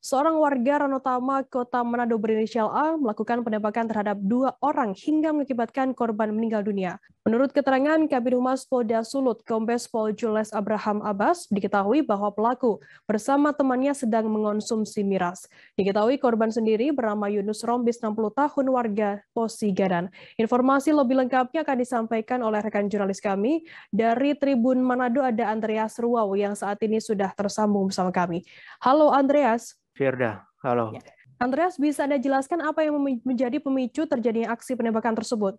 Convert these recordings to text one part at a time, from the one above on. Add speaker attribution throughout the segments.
Speaker 1: Seorang warga Ranotama, Kota Manado berinisial A melakukan penembakan terhadap dua orang hingga mengakibatkan korban meninggal dunia. Menurut keterangan Kabin Humas Polda Sulut, Kombes Pol Jules Abraham Abbas, diketahui bahwa pelaku bersama temannya sedang mengonsumsi miras. Diketahui korban sendiri bernama Yunus Rombis, 60 tahun, warga Posigadan. Informasi lebih lengkapnya akan disampaikan oleh rekan jurnalis kami dari Tribun Manado ada Andreas Ruau yang saat ini sudah tersambung bersama kami. Halo Andreas.
Speaker 2: Firda, halo. Ya.
Speaker 1: Andreas, bisa Anda jelaskan apa yang menjadi pemicu terjadinya aksi penembakan tersebut?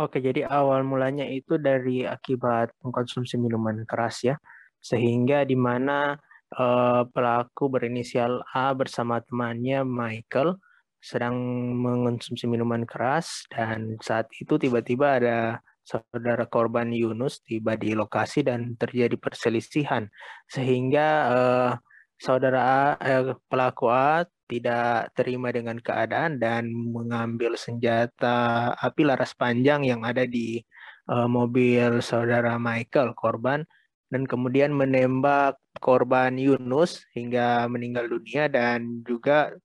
Speaker 2: Oke, jadi awal mulanya itu dari akibat mengkonsumsi minuman keras ya, sehingga di mana uh, pelaku berinisial A bersama temannya Michael sedang mengonsumsi minuman keras dan saat itu tiba-tiba ada saudara korban Yunus tiba di lokasi dan terjadi perselisihan sehingga uh, saudara A, eh, pelaku A tidak terima dengan keadaan dan mengambil senjata api laras panjang yang ada di uh, mobil saudara Michael korban dan kemudian menembak korban Yunus hingga meninggal dunia dan juga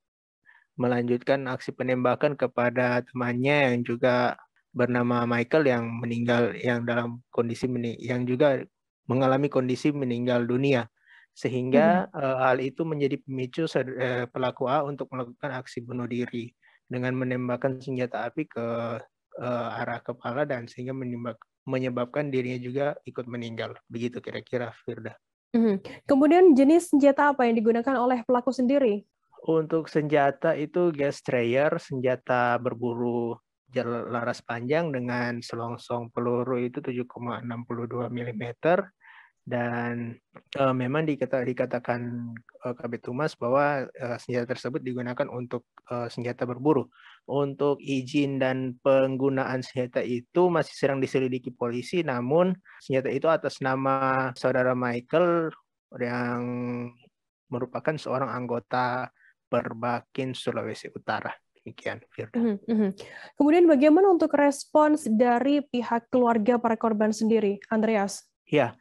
Speaker 2: melanjutkan aksi penembakan kepada temannya yang juga bernama Michael yang meninggal yang dalam kondisi yang juga mengalami kondisi meninggal dunia sehingga hmm. uh, hal itu menjadi pemicu eh, pelaku A untuk melakukan aksi bunuh diri dengan menembakkan senjata api ke uh, arah kepala dan sehingga menimbak, menyebabkan dirinya juga ikut meninggal. Begitu kira-kira Firda.
Speaker 1: Hmm. Kemudian jenis senjata apa yang digunakan oleh pelaku sendiri?
Speaker 2: Untuk senjata itu gas trayer, senjata berburu laras panjang dengan selongsong peluru itu 7,62 mm dan uh, memang dikata, dikatakan uh, eh, Kabit Humas bahwa uh, senjata tersebut digunakan untuk uh, senjata berburu. Untuk izin dan penggunaan senjata itu masih sedang diselidiki polisi, namun senjata itu atas nama saudara Michael yang merupakan seorang anggota Perbakin Sulawesi Utara. Demikian, Firda.
Speaker 1: Mhm, mhm. Kemudian bagaimana untuk respons dari pihak keluarga para korban sendiri, Andreas?
Speaker 2: Ya,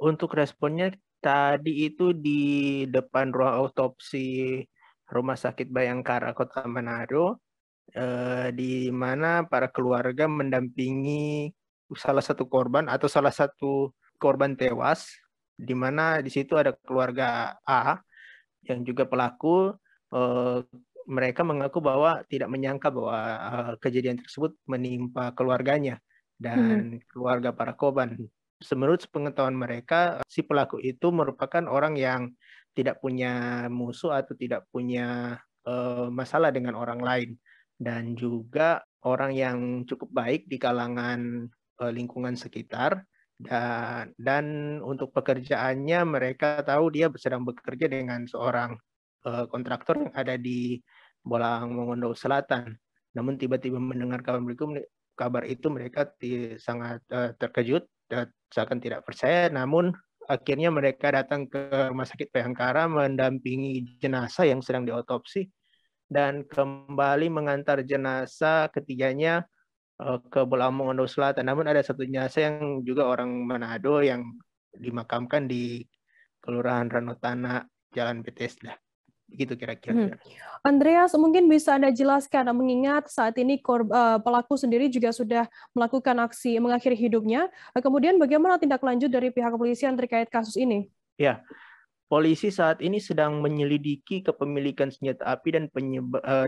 Speaker 2: untuk responnya tadi itu di depan ruang autopsi Rumah Sakit Bayangkara Kota Manado, eh, di mana para keluarga mendampingi salah satu korban atau salah satu korban tewas, di mana di situ ada keluarga A yang juga pelaku. Eh, mereka mengaku bahwa tidak menyangka bahwa eh, kejadian tersebut menimpa keluarganya dan hmm. keluarga para korban menurut pengetahuan mereka si pelaku itu merupakan orang yang tidak punya musuh atau tidak punya uh, masalah dengan orang lain dan juga orang yang cukup baik di kalangan uh, lingkungan sekitar dan dan untuk pekerjaannya mereka tahu dia sedang bekerja dengan seorang uh, kontraktor yang ada di Bolang Mongondo Selatan. Namun tiba-tiba mendengar kabar itu mereka sangat uh, terkejut misalkan tidak percaya, namun akhirnya mereka datang ke Rumah Sakit Bayangkara mendampingi jenazah yang sedang diotopsi dan kembali mengantar jenazah ketiganya eh, ke Bolamong Ondo Selatan. Namun ada satu jenazah yang juga orang Manado yang dimakamkan di Kelurahan Ranotana, Jalan Bethesda begitu kira-kira. Hmm.
Speaker 1: Andreas, mungkin bisa Anda jelaskan mengingat saat ini korba, eh, pelaku sendiri juga sudah melakukan aksi mengakhiri hidupnya. Eh, kemudian bagaimana tindak lanjut dari pihak kepolisian terkait kasus ini?
Speaker 2: Ya. Polisi saat ini sedang menyelidiki kepemilikan senjata api dan eh,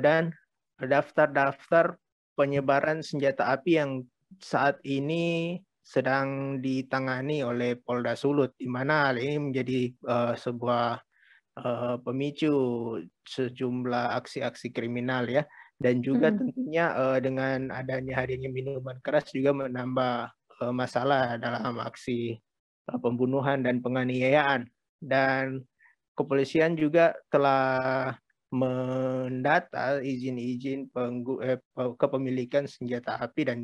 Speaker 2: daftar daftar-daftar penyebaran senjata api yang saat ini sedang ditangani oleh Polda Sulut di mana hal ini menjadi uh, sebuah uh, pemicu sejumlah aksi-aksi kriminal ya dan juga hmm. tentunya uh, dengan adanya adanya minuman keras juga menambah uh, masalah dalam aksi uh, pembunuhan dan penganiayaan dan kepolisian juga telah mendata izin-izin eh, kepemilikan senjata api dan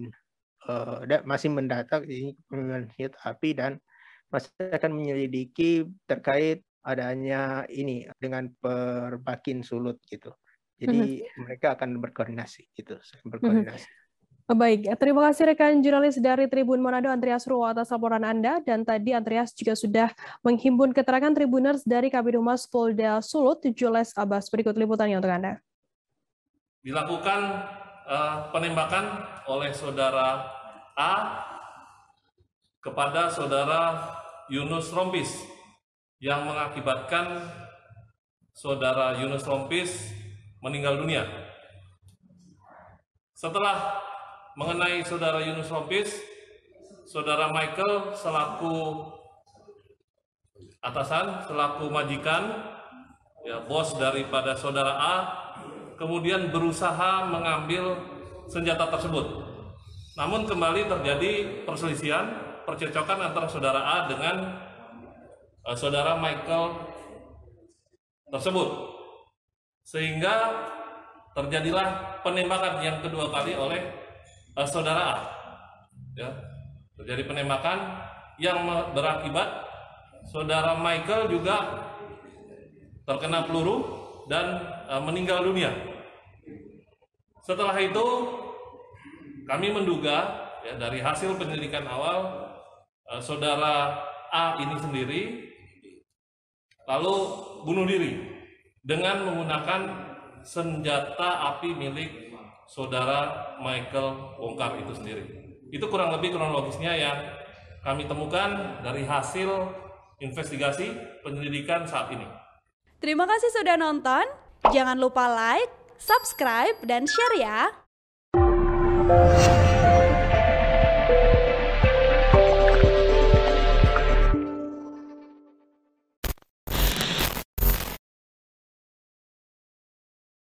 Speaker 2: uh, masih mendata izin kepemilikan senjata api dan masih akan menyelidiki terkait adanya ini dengan perbakin sulut gitu. Jadi mm-hmm. mereka akan berkoordinasi gitu, mhm. berkoordinasi. Mm-hmm.
Speaker 1: Baik, terima kasih rekan jurnalis dari Tribun Manado Andreas Ruwa atas laporan Anda dan tadi Andreas juga sudah menghimpun keterangan Tribuners dari Kabid Humas Polda Sulut, Jules Abbas. Berikut liputannya untuk Anda.
Speaker 3: Dilakukan uh, penembakan oleh saudara A kepada saudara Yunus Rompis yang mengakibatkan saudara Yunus Rompis meninggal dunia. Setelah mengenai saudara Yunus Rompis, saudara Michael selaku atasan, selaku majikan, ya bos daripada saudara A, kemudian berusaha mengambil senjata tersebut. Namun kembali terjadi perselisihan, percecokan antara saudara A dengan uh, saudara Michael tersebut. Sehingga terjadilah penembakan yang kedua kali oleh uh, saudara A. Ya. Terjadi penembakan yang berakibat saudara Michael juga terkena peluru dan uh, meninggal dunia. Setelah itu kami menduga ya, dari hasil penyelidikan awal uh, saudara A ini sendiri lalu bunuh diri dengan menggunakan senjata api milik saudara Michael Wongkar itu sendiri. Itu kurang lebih kronologisnya yang kami temukan dari hasil investigasi penyelidikan saat ini.
Speaker 1: Terima kasih sudah nonton. Jangan lupa like, subscribe, dan share ya.